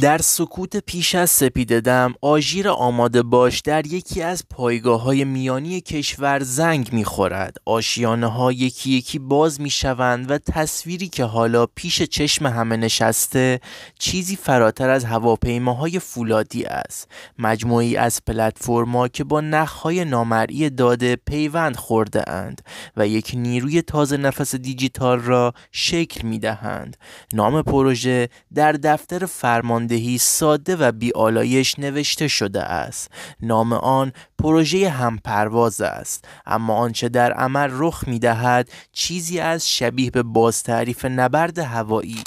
در سکوت پیش از سپیده دم آژیر آماده باش در یکی از پایگاه های میانی کشور زنگ میخورد آشیانه ها یکی یکی باز شوند و تصویری که حالا پیش چشم همه نشسته چیزی فراتر از هواپیماهای فولادی است مجموعی از پلتفرما که با نخهای نامرئی داده پیوند خورده اند و یک نیروی تازه نفس دیجیتال را شکل دهند نام پروژه در دفتر فرمان دهی ساده و بیالایش نوشته شده است نام آن پروژه همپرواز است اما آنچه در عمل رخ می دهد چیزی از شبیه به باز تعریف نبرد هوایی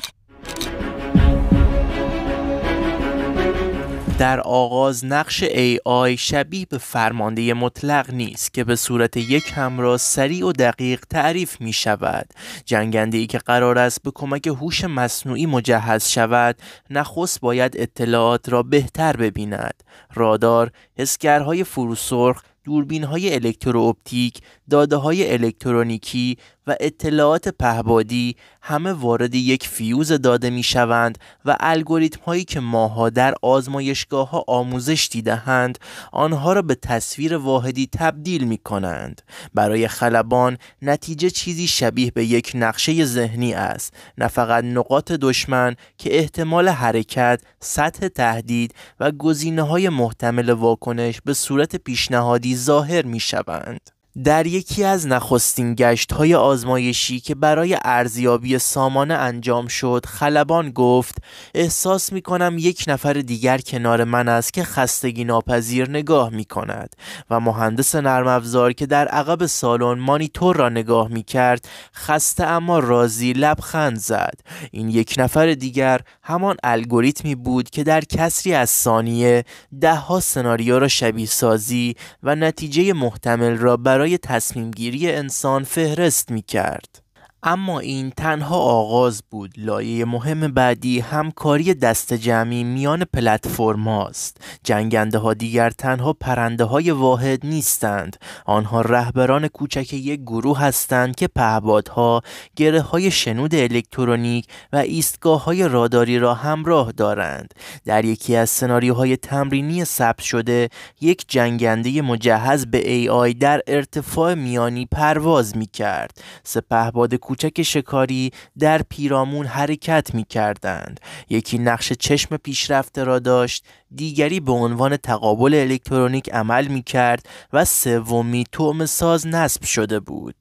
در آغاز نقش AI شبیه به فرمانده مطلق نیست که به صورت یک همراه سریع و دقیق تعریف می شود جنگنده ای که قرار است به کمک هوش مصنوعی مجهز شود نخست باید اطلاعات را بهتر ببیند رادار، حسگرهای فروسرخ، دوربین های اپتیک، داده های الکترونیکی، و اطلاعات پهبادی همه وارد یک فیوز داده می شوند و الگوریتم هایی که ماها در آزمایشگاه ها آموزش دیدهند آنها را به تصویر واحدی تبدیل می کنند برای خلبان نتیجه چیزی شبیه به یک نقشه ذهنی است نه فقط نقاط دشمن که احتمال حرکت، سطح تهدید و گزینه های محتمل واکنش به صورت پیشنهادی ظاهر می شوند در یکی از نخستین گشت های آزمایشی که برای ارزیابی سامانه انجام شد خلبان گفت احساس می کنم یک نفر دیگر کنار من است که خستگی ناپذیر نگاه می کند و مهندس نرم که در عقب سالن مانیتور را نگاه می کرد خسته اما راضی لبخند زد این یک نفر دیگر همان الگوریتمی بود که در کسری از ثانیه ها سناریو را شبیه سازی و نتیجه محتمل را برای برای تصمیم گیری انسان فهرست می کرد. اما این تنها آغاز بود لایه مهم بعدی همکاری دست جمعی میان پلتفرم هاست جنگنده ها دیگر تنها پرنده های واحد نیستند آنها رهبران کوچک یک گروه هستند که پهبادها گره های شنود الکترونیک و ایستگاه های راداری را همراه دارند در یکی از سناریوهای تمرینی ثبت شده یک جنگنده مجهز به AI در ارتفاع میانی پرواز می کرد سپهباد کوچک شکاری در پیرامون حرکت می کردند. یکی نقش چشم پیشرفته را داشت دیگری به عنوان تقابل الکترونیک عمل می کرد و سومی توم ساز نصب شده بود.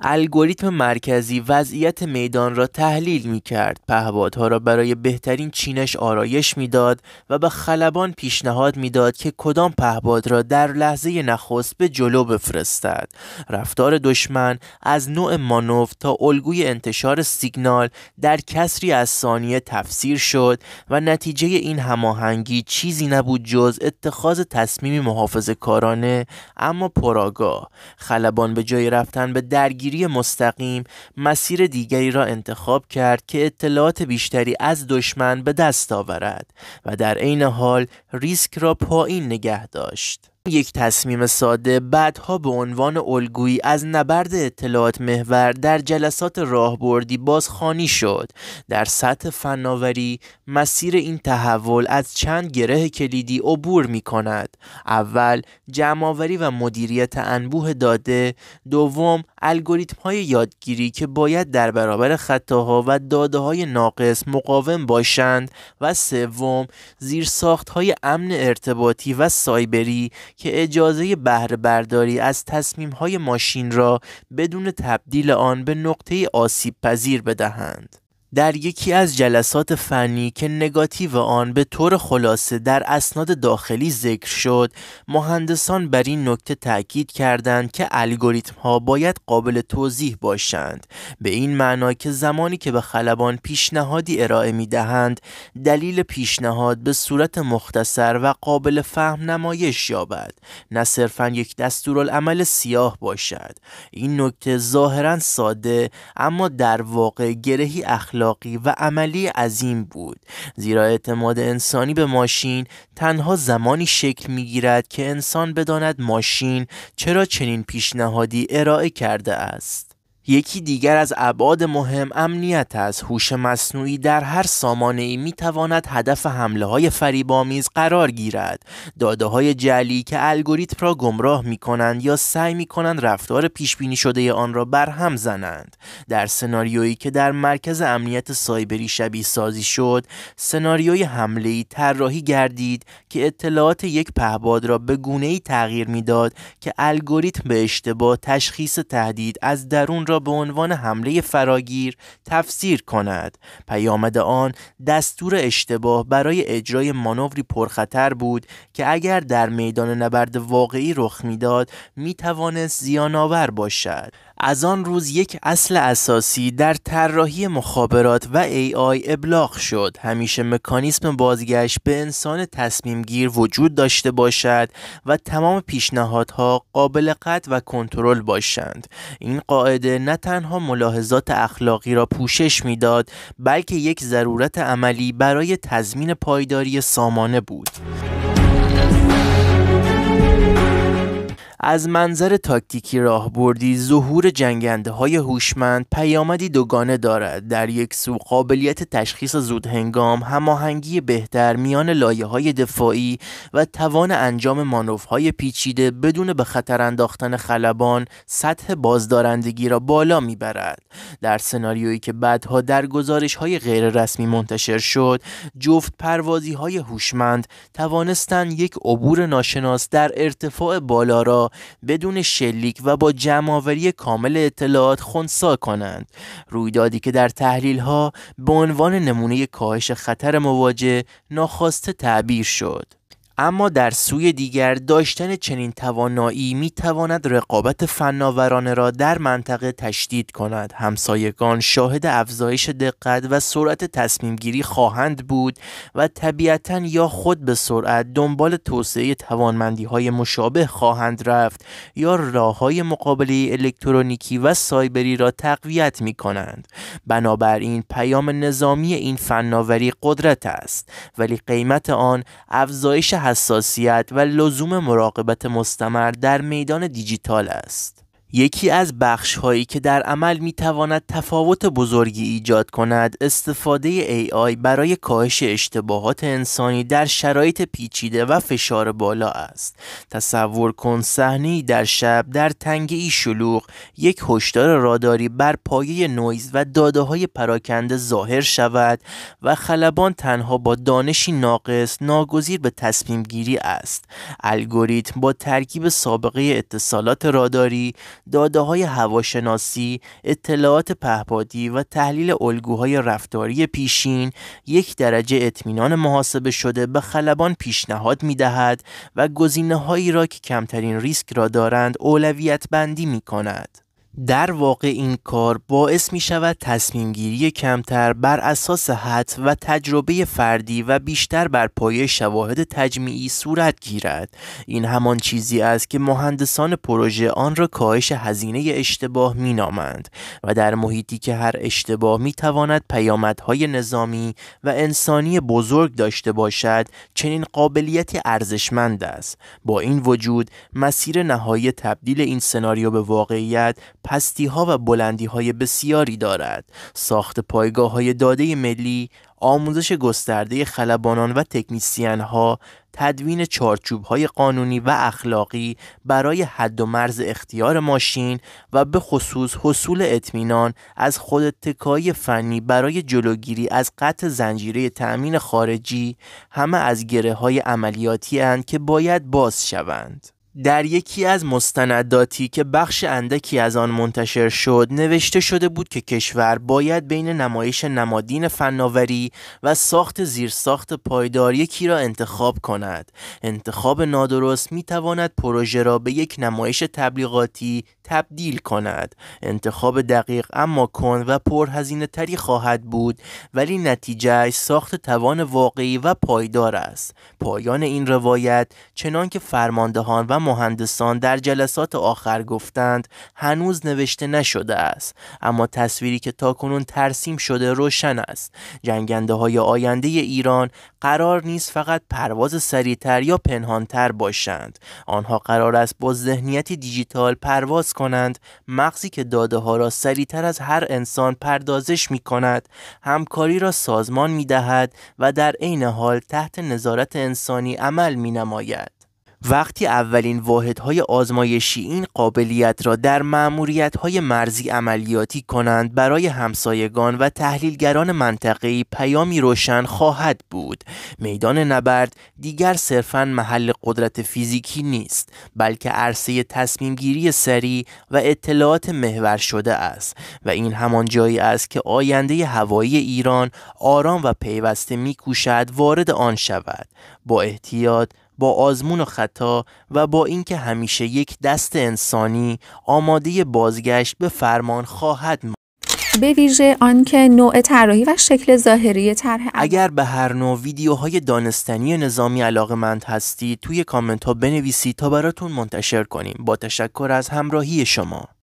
الگوریتم مرکزی وضعیت میدان را تحلیل می کرد پهبادها را برای بهترین چینش آرایش میداد و به خلبان پیشنهاد میداد که کدام پهباد را در لحظه نخست به جلو بفرستد رفتار دشمن از نوع مانوف تا الگوی انتشار سیگنال در کسری از ثانیه تفسیر شد و نتیجه این هماهنگی چیزی نبود جز اتخاذ تصمیمی محافظه کارانه اما پراگاه خلبان به جای رفتن به درگیر مستقیم مسیر دیگری را انتخاب کرد که اطلاعات بیشتری از دشمن به دست آورد و در عین حال ریسک را پایین نگه داشت. یک تصمیم ساده بعدها به عنوان الگویی از نبرد اطلاعات محور در جلسات راهبردی بازخوانی شد در سطح فناوری مسیر این تحول از چند گره کلیدی عبور می کند اول جمعآوری و مدیریت انبوه داده دوم الگوریتم های یادگیری که باید در برابر خطاها و داده های ناقص مقاوم باشند و سوم زیرساخت های امن ارتباطی و سایبری که اجازه بهره برداری از تصمیم های ماشین را بدون تبدیل آن به نقطه آسیب پذیر بدهند. در یکی از جلسات فنی که نگاتیو آن به طور خلاصه در اسناد داخلی ذکر شد مهندسان بر این نکته تاکید کردند که الگوریتم ها باید قابل توضیح باشند به این معنا که زمانی که به خلبان پیشنهادی ارائه می دهند دلیل پیشنهاد به صورت مختصر و قابل فهم نمایش یابد نه صرفا یک دستورالعمل سیاه باشد این نکته ظاهرا ساده اما در واقع گرهی اخلاق اخلاقی و عملی عظیم بود زیرا اعتماد انسانی به ماشین تنها زمانی شکل می گیرد که انسان بداند ماشین چرا چنین پیشنهادی ارائه کرده است یکی دیگر از ابعاد مهم امنیت است هوش مصنوعی در هر سامانه ای می تواند هدف حمله های فریبآمیز قرار گیرد داده های جلی که الگوریتم را گمراه می کنند یا سعی می کنند رفتار پیش بینی شده آن را برهم زنند در سناریویی که در مرکز امنیت سایبری شبیه سازی شد سناریوی حمله ای طراحی گردید که اطلاعات یک پهباد را به گونه ای تغییر میداد که الگوریتم به اشتباه تشخیص تهدید از درون را به عنوان حمله فراگیر تفسیر کند پیامد آن دستور اشتباه برای اجرای مانوری پرخطر بود که اگر در میدان نبرد واقعی رخ میداد میتوانست زیانآور باشد از آن روز یک اصل اساسی در طراحی مخابرات و AI ابلاغ شد همیشه مکانیسم بازگشت به انسان تصمیمگیر وجود داشته باشد و تمام پیشنهادها قابل قطع و کنترل باشند این قاعده نه تنها ملاحظات اخلاقی را پوشش میداد بلکه یک ضرورت عملی برای تضمین پایداری سامانه بود از منظر تاکتیکی راهبردی ظهور جنگنده های هوشمند پیامدی دوگانه دارد در یک سو قابلیت تشخیص زود هنگام هماهنگی بهتر میان لایه های دفاعی و توان انجام های پیچیده بدون به خطر انداختن خلبان سطح بازدارندگی را بالا میبرد در سناریویی که بعدها در گزارش های غیر رسمی منتشر شد جفت پروازی های هوشمند توانستند یک عبور ناشناس در ارتفاع بالا را بدون شلیک و با جمعآوری کامل اطلاعات خونسا کنند رویدادی که در تحلیل ها به عنوان نمونه کاهش خطر مواجه ناخواسته تعبیر شد اما در سوی دیگر داشتن چنین توانایی می تواند رقابت فناورانه را در منطقه تشدید کند همسایگان شاهد افزایش دقت و سرعت تصمیم گیری خواهند بود و طبیعتا یا خود به سرعت دنبال توسعه توانمندی های مشابه خواهند رفت یا راه های مقابله الکترونیکی و سایبری را تقویت می کنند بنابراین پیام نظامی این فناوری قدرت است ولی قیمت آن افزایش حساسیت و لزوم مراقبت مستمر در میدان دیجیتال است. یکی از بخش هایی که در عمل می تواند تفاوت بزرگی ایجاد کند استفاده آی برای کاهش اشتباهات انسانی در شرایط پیچیده و فشار بالا است تصور کن صحنه در شب در تنگه شلوغ یک هشدار راداری بر پایه نویز و داده های پراکنده ظاهر شود و خلبان تنها با دانشی ناقص ناگزیر به تصمیم گیری است الگوریتم با ترکیب سابقه اتصالات راداری داده های هواشناسی، اطلاعات پهپادی و تحلیل الگوهای رفتاری پیشین یک درجه اطمینان محاسبه شده به خلبان پیشنهاد می دهد و گزینه هایی را که کمترین ریسک را دارند اولویت بندی می کند. در واقع این کار باعث می شود تصمیم گیری کمتر بر اساس حد و تجربه فردی و بیشتر بر پایه شواهد تجمیعی صورت گیرد این همان چیزی است که مهندسان پروژه آن را کاهش هزینه اشتباه می نامند و در محیطی که هر اشتباه می تواند پیامدهای نظامی و انسانی بزرگ داشته باشد چنین قابلیت ارزشمند است با این وجود مسیر نهایی تبدیل این سناریو به واقعیت پستی ها و بلندی های بسیاری دارد ساخت پایگاه های داده ملی آموزش گسترده خلبانان و تکنیسیان ها تدوین چارچوب های قانونی و اخلاقی برای حد و مرز اختیار ماشین و به خصوص حصول اطمینان از خود تکای فنی برای جلوگیری از قطع زنجیره تأمین خارجی همه از گره های عملیاتی اند که باید باز شوند. در یکی از مستنداتی که بخش اندکی از آن منتشر شد نوشته شده بود که کشور باید بین نمایش نمادین فناوری و ساخت زیرساخت پایدار یکی را انتخاب کند انتخاب نادرست می تواند پروژه را به یک نمایش تبلیغاتی تبدیل کند انتخاب دقیق اما کن و پرهزینه تری خواهد بود ولی نتیجه ساخت توان واقعی و پایدار است پایان این روایت چنان که فرماندهان و مهندسان در جلسات آخر گفتند هنوز نوشته نشده است اما تصویری که تاکنون ترسیم شده روشن است جنگنده های آینده ایران قرار نیست فقط پرواز سریعتر یا پنهانتر باشند آنها قرار است با ذهنیتی دیجیتال پرواز کنند مغزی که داده ها را سریعتر از هر انسان پردازش می کند همکاری را سازمان می دهد و در عین حال تحت نظارت انسانی عمل می نماید وقتی اولین واحدهای آزمایشی این قابلیت را در مأموریت‌های مرزی عملیاتی کنند برای همسایگان و تحلیلگران منطقه‌ای پیامی روشن خواهد بود میدان نبرد دیگر صرفا محل قدرت فیزیکی نیست بلکه عرصه تصمیمگیری سریع و اطلاعات محور شده است و این همان جایی است که آینده هوایی ایران آرام و پیوسته میکوشد وارد آن شود با احتیاط با آزمون و خطا و با اینکه همیشه یک دست انسانی آماده بازگشت به فرمان خواهد ماند به ویژه آنکه نوع طراحی و شکل ظاهری طرح اگر به هر نوع ویدیوهای دانستنی نظامی علاقمند هستید توی کامنت ها بنویسید تا براتون منتشر کنیم با تشکر از همراهی شما